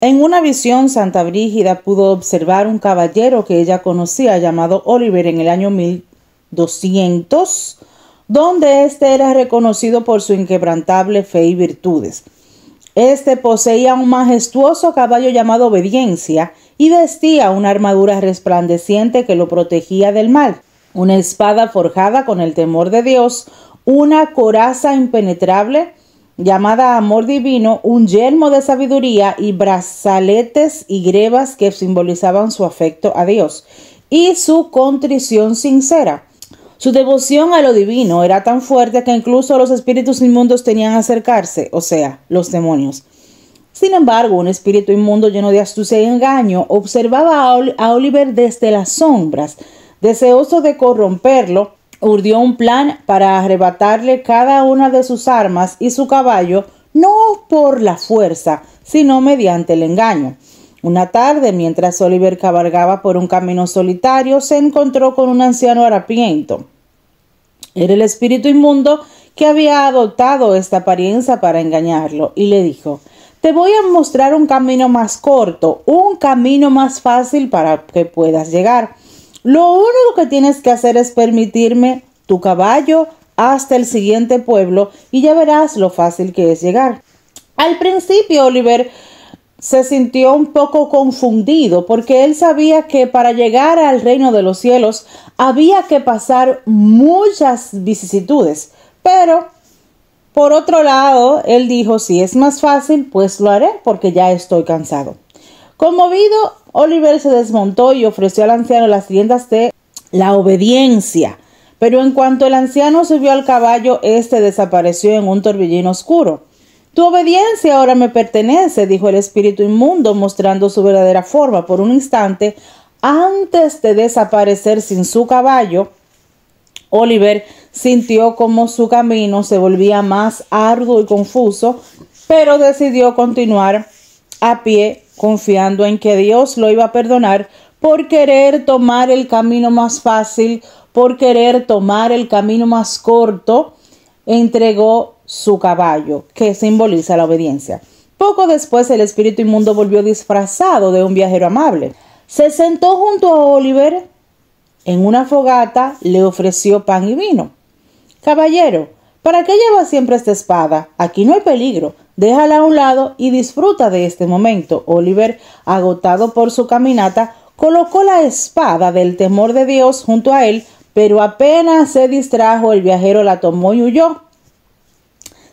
En una visión, Santa Brígida pudo observar un caballero que ella conocía llamado Oliver en el año 1200, donde éste era reconocido por su inquebrantable fe y virtudes. Este poseía un majestuoso caballo llamado Obediencia y vestía una armadura resplandeciente que lo protegía del mal, una espada forjada con el temor de Dios, una coraza impenetrable llamada Amor Divino, un yelmo de sabiduría y brazaletes y grebas que simbolizaban su afecto a Dios y su contrición sincera. Su devoción a lo divino era tan fuerte que incluso los espíritus inmundos tenían acercarse, o sea, los demonios. Sin embargo, un espíritu inmundo lleno de astucia y engaño observaba a Oliver desde las sombras, deseoso de corromperlo urdió un plan para arrebatarle cada una de sus armas y su caballo, no por la fuerza, sino mediante el engaño. Una tarde, mientras Oliver cabalgaba por un camino solitario, se encontró con un anciano harapiento. Era el espíritu inmundo que había adoptado esta apariencia para engañarlo, y le dijo Te voy a mostrar un camino más corto, un camino más fácil para que puedas llegar. Lo único que tienes que hacer es permitirme tu caballo hasta el siguiente pueblo y ya verás lo fácil que es llegar. Al principio, Oliver se sintió un poco confundido porque él sabía que para llegar al reino de los cielos había que pasar muchas vicisitudes, pero por otro lado, él dijo, si es más fácil, pues lo haré porque ya estoy cansado. Conmovido, Oliver se desmontó y ofreció al anciano las tiendas de la obediencia. Pero en cuanto el anciano subió al caballo, éste desapareció en un torbellino oscuro. Tu obediencia ahora me pertenece, dijo el espíritu inmundo, mostrando su verdadera forma por un instante, antes de desaparecer sin su caballo. Oliver sintió como su camino se volvía más arduo y confuso, pero decidió continuar a pie, confiando en que Dios lo iba a perdonar por querer tomar el camino más fácil, por querer tomar el camino más corto, entregó su caballo, que simboliza la obediencia. Poco después el espíritu inmundo volvió disfrazado de un viajero amable. Se sentó junto a Oliver en una fogata, le ofreció pan y vino. Caballero, ¿para qué lleva siempre esta espada? Aquí no hay peligro. Déjala a un lado y disfruta de este momento. Oliver, agotado por su caminata, colocó la espada del temor de Dios junto a él, pero apenas se distrajo, el viajero la tomó y huyó.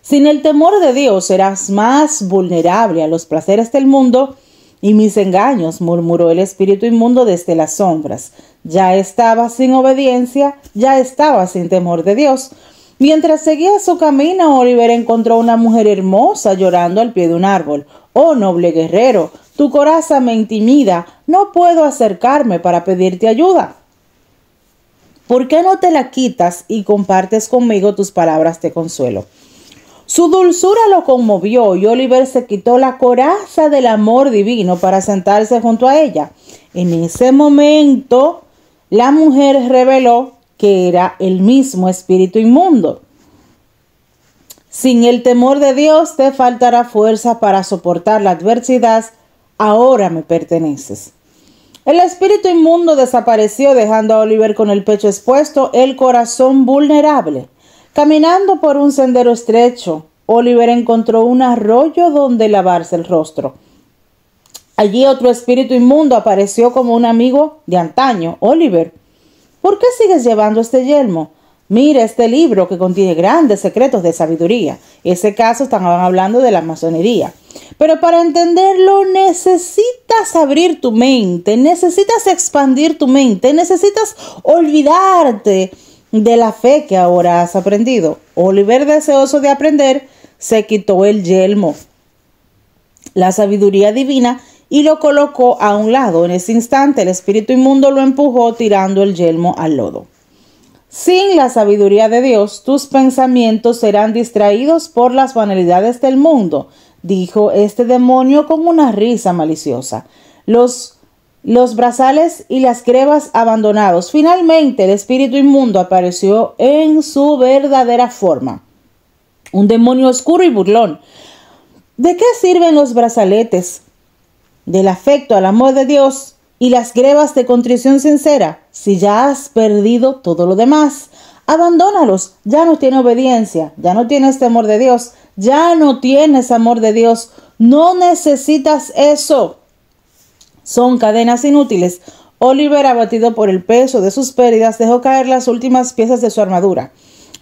Sin el temor de Dios serás más vulnerable a los placeres del mundo y mis engaños, murmuró el espíritu inmundo desde las sombras. Ya estaba sin obediencia, ya estaba sin temor de Dios. Mientras seguía su camino, Oliver encontró una mujer hermosa llorando al pie de un árbol. Oh, noble guerrero, tu coraza me intimida. No puedo acercarme para pedirte ayuda. ¿Por qué no te la quitas y compartes conmigo tus palabras de consuelo? Su dulzura lo conmovió y Oliver se quitó la coraza del amor divino para sentarse junto a ella. En ese momento, la mujer reveló que era el mismo espíritu inmundo. Sin el temor de Dios te faltará fuerza para soportar la adversidad. Ahora me perteneces. El espíritu inmundo desapareció dejando a Oliver con el pecho expuesto, el corazón vulnerable. Caminando por un sendero estrecho, Oliver encontró un arroyo donde lavarse el rostro. Allí otro espíritu inmundo apareció como un amigo de antaño, Oliver. ¿Por qué sigues llevando este yelmo? Mira este libro que contiene grandes secretos de sabiduría. Ese caso estaban hablando de la masonería. Pero para entenderlo necesitas abrir tu mente, necesitas expandir tu mente, necesitas olvidarte de la fe que ahora has aprendido. Oliver, deseoso de aprender, se quitó el yelmo. La sabiduría divina y lo colocó a un lado. En ese instante el espíritu inmundo lo empujó tirando el yelmo al lodo. Sin la sabiduría de Dios, tus pensamientos serán distraídos por las banalidades del mundo, dijo este demonio con una risa maliciosa. Los, los brazales y las grebas abandonados. Finalmente el espíritu inmundo apareció en su verdadera forma. Un demonio oscuro y burlón. ¿De qué sirven los brazaletes del afecto al amor de Dios y las grebas de contrición sincera, si ya has perdido todo lo demás, abandónalos, ya no tienes obediencia, ya no tienes temor de Dios, ya no tienes amor de Dios, no necesitas eso. Son cadenas inútiles. Oliver, abatido por el peso de sus pérdidas, dejó caer las últimas piezas de su armadura.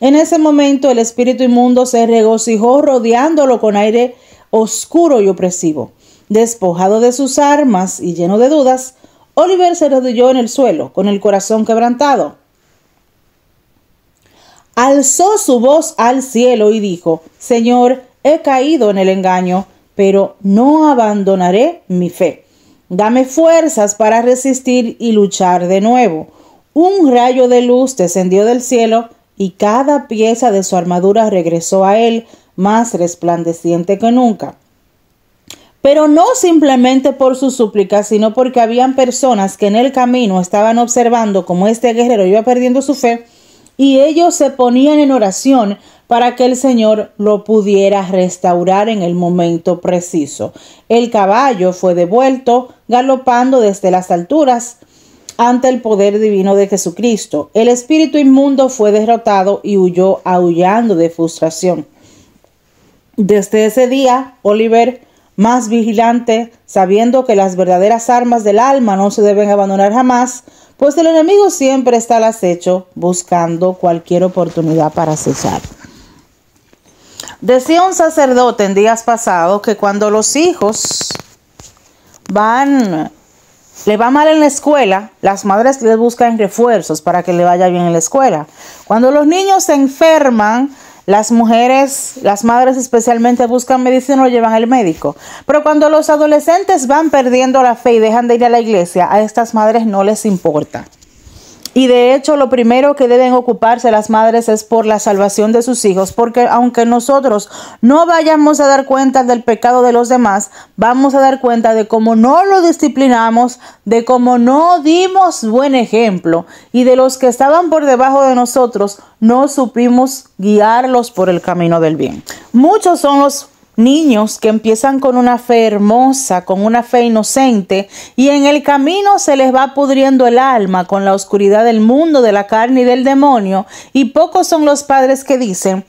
En ese momento el espíritu inmundo se regocijó rodeándolo con aire oscuro y opresivo. Despojado de sus armas y lleno de dudas, Oliver se rodilló en el suelo, con el corazón quebrantado. Alzó su voz al cielo y dijo, Señor, he caído en el engaño, pero no abandonaré mi fe. Dame fuerzas para resistir y luchar de nuevo. Un rayo de luz descendió del cielo y cada pieza de su armadura regresó a él más resplandeciente que nunca pero no simplemente por sus súplicas, sino porque habían personas que en el camino estaban observando cómo este guerrero iba perdiendo su fe y ellos se ponían en oración para que el Señor lo pudiera restaurar en el momento preciso. El caballo fue devuelto galopando desde las alturas ante el poder divino de Jesucristo. El espíritu inmundo fue derrotado y huyó aullando de frustración. Desde ese día, Oliver más vigilante, sabiendo que las verdaderas armas del alma no se deben abandonar jamás, pues el enemigo siempre está al acecho, buscando cualquier oportunidad para cesar. Decía un sacerdote en días pasados que cuando los hijos van, le va mal en la escuela, las madres les buscan refuerzos para que le vaya bien en la escuela. Cuando los niños se enferman, las mujeres, las madres especialmente buscan medicina o llevan al médico. Pero cuando los adolescentes van perdiendo la fe y dejan de ir a la iglesia, a estas madres no les importa. Y de hecho, lo primero que deben ocuparse las madres es por la salvación de sus hijos, porque aunque nosotros no vayamos a dar cuenta del pecado de los demás, vamos a dar cuenta de cómo no lo disciplinamos, de cómo no dimos buen ejemplo y de los que estaban por debajo de nosotros no supimos guiarlos por el camino del bien. Muchos son los Niños que empiezan con una fe hermosa, con una fe inocente, y en el camino se les va pudriendo el alma con la oscuridad del mundo, de la carne y del demonio, y pocos son los padres que dicen,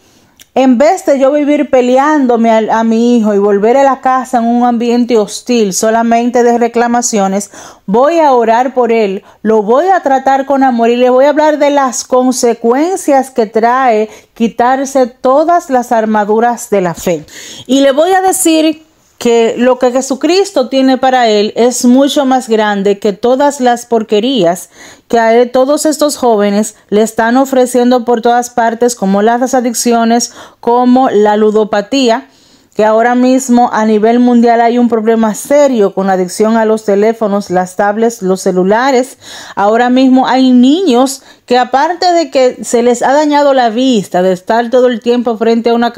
en vez de yo vivir peleándome a, mi hijo y volver a la casa en un ambiente hostil solamente de reclamaciones, voy a orar por él, lo voy a tratar con amor y le voy a hablar de las consecuencias que trae quitarse todas las armaduras de la fe. Y le voy a decir que lo que Jesucristo tiene para él es mucho más grande que todas las porquerías que a todos estos jóvenes le están ofreciendo por todas partes, como las adicciones, como la ludopatía, que ahora mismo a nivel mundial hay un problema serio con la adicción a los teléfonos, las tablets, los celulares. Ahora mismo hay niños que aparte de que se les ha dañado la vista de estar todo el tiempo frente a una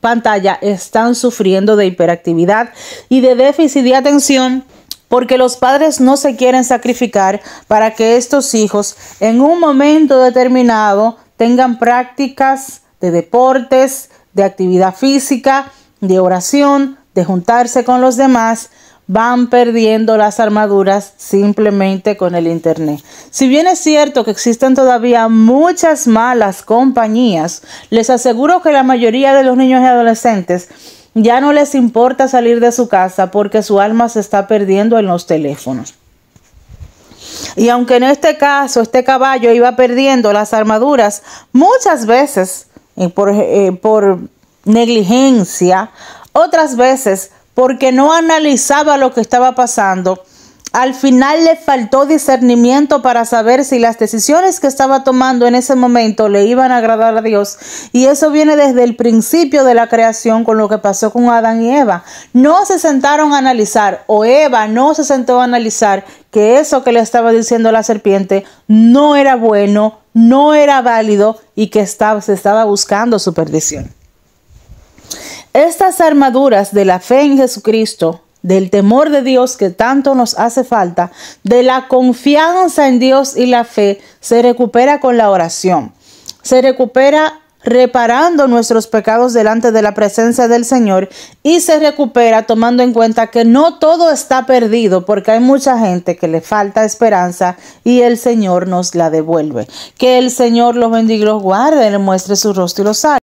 pantalla, están sufriendo de hiperactividad y de déficit de atención porque los padres no se quieren sacrificar para que estos hijos en un momento determinado tengan prácticas de deportes, de actividad física, de oración, de juntarse con los demás, van perdiendo las armaduras simplemente con el Internet. Si bien es cierto que existen todavía muchas malas compañías, les aseguro que la mayoría de los niños y adolescentes ya no les importa salir de su casa porque su alma se está perdiendo en los teléfonos. Y aunque en este caso este caballo iba perdiendo las armaduras, muchas veces, eh, por, eh, por negligencia, otras veces porque no analizaba lo que estaba pasando. Al final le faltó discernimiento para saber si las decisiones que estaba tomando en ese momento le iban a agradar a Dios. Y eso viene desde el principio de la creación con lo que pasó con Adán y Eva. No se sentaron a analizar, o Eva no se sentó a analizar que eso que le estaba diciendo la serpiente no era bueno, no era válido y que estaba, se estaba buscando su perdición. Estas armaduras de la fe en Jesucristo, del temor de Dios que tanto nos hace falta, de la confianza en Dios y la fe, se recupera con la oración. Se recupera reparando nuestros pecados delante de la presencia del Señor y se recupera tomando en cuenta que no todo está perdido porque hay mucha gente que le falta esperanza y el Señor nos la devuelve. Que el Señor los bendiga y los guarde, le muestre su rostro y los salve.